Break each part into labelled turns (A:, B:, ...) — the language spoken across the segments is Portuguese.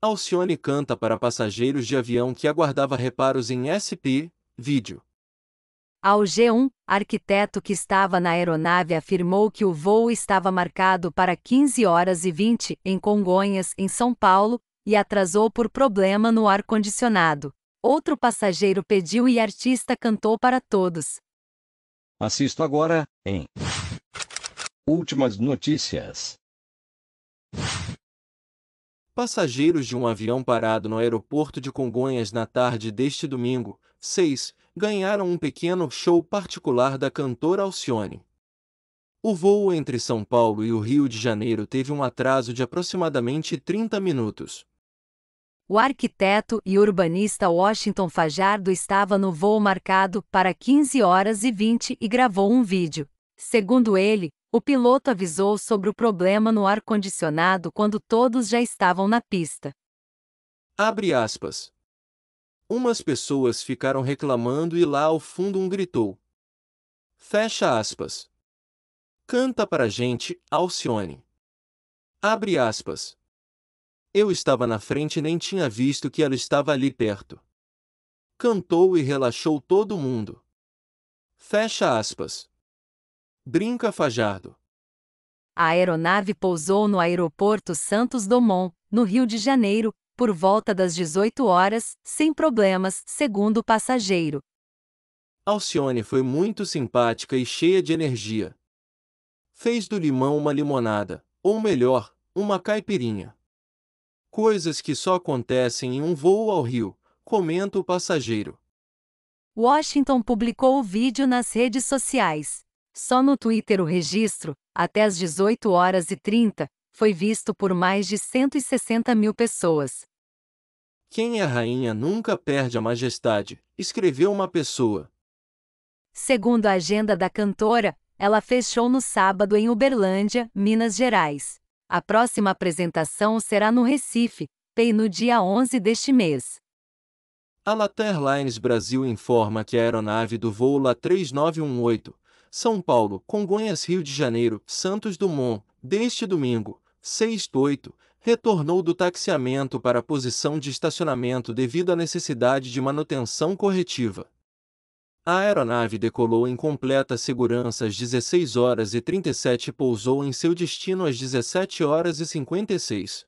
A: Alcione canta para passageiros de avião que aguardava reparos em SP, vídeo.
B: Ao G1, arquiteto que estava na aeronave afirmou que o voo estava marcado para 15 horas e 20 em Congonhas, em São Paulo, e atrasou por problema no ar-condicionado. Outro passageiro pediu e artista cantou para todos.
A: Assisto agora, em Últimas notícias. Passageiros de um avião parado no aeroporto de Congonhas na tarde deste domingo, 6, ganharam um pequeno show particular da cantora Alcione. O voo entre São Paulo e o Rio de Janeiro teve um atraso de aproximadamente 30 minutos.
B: O arquiteto e urbanista Washington Fajardo estava no voo marcado para 15 horas e 20 e gravou um vídeo. Segundo ele, o piloto avisou sobre o problema no ar-condicionado quando todos já estavam na pista.
A: Abre aspas. Umas pessoas ficaram reclamando e lá ao fundo um gritou. Fecha aspas. Canta para a gente, Alcione. Abre aspas. Eu estava na frente e nem tinha visto que ela estava ali perto. Cantou e relaxou todo mundo. Fecha aspas brinca Fajardo.
B: A aeronave pousou no aeroporto Santos Dumont, no Rio de Janeiro, por volta das 18 horas, sem problemas, segundo o passageiro.
A: Alcione foi muito simpática e cheia de energia. Fez do limão uma limonada, ou melhor, uma caipirinha. Coisas que só acontecem em um voo ao Rio, comenta o passageiro.
B: Washington publicou o vídeo nas redes sociais. Só no Twitter o registro, até as 18 horas e 30, foi visto por mais de 160 mil pessoas.
A: Quem é rainha nunca perde a majestade, escreveu uma pessoa.
B: Segundo a agenda da cantora, ela fechou no sábado em Uberlândia, Minas Gerais. A próxima apresentação será no Recife, PEI no dia 11 deste mês.
A: A Latam Airlines Brasil informa que a aeronave do voo LA 3918 são Paulo, Congonhas, Rio de Janeiro, Santos Dumont, deste domingo, 6 8, retornou do taxiamento para a posição de estacionamento devido à necessidade de manutenção corretiva. A aeronave decolou em completa segurança às 16 horas e 37 e pousou em seu destino às 17 horas e 56.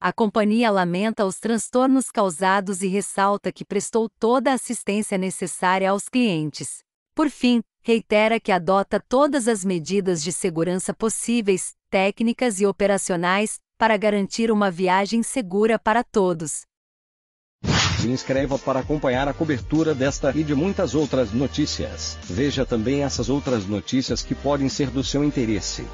B: A companhia lamenta os transtornos causados e ressalta que prestou toda a assistência necessária aos clientes. Por fim, reitera que adota todas as medidas de segurança possíveis, técnicas e operacionais, para garantir uma viagem segura para todos.
A: Se inscreva para acompanhar a cobertura desta e de muitas outras notícias. Veja também essas outras notícias que podem ser do seu interesse.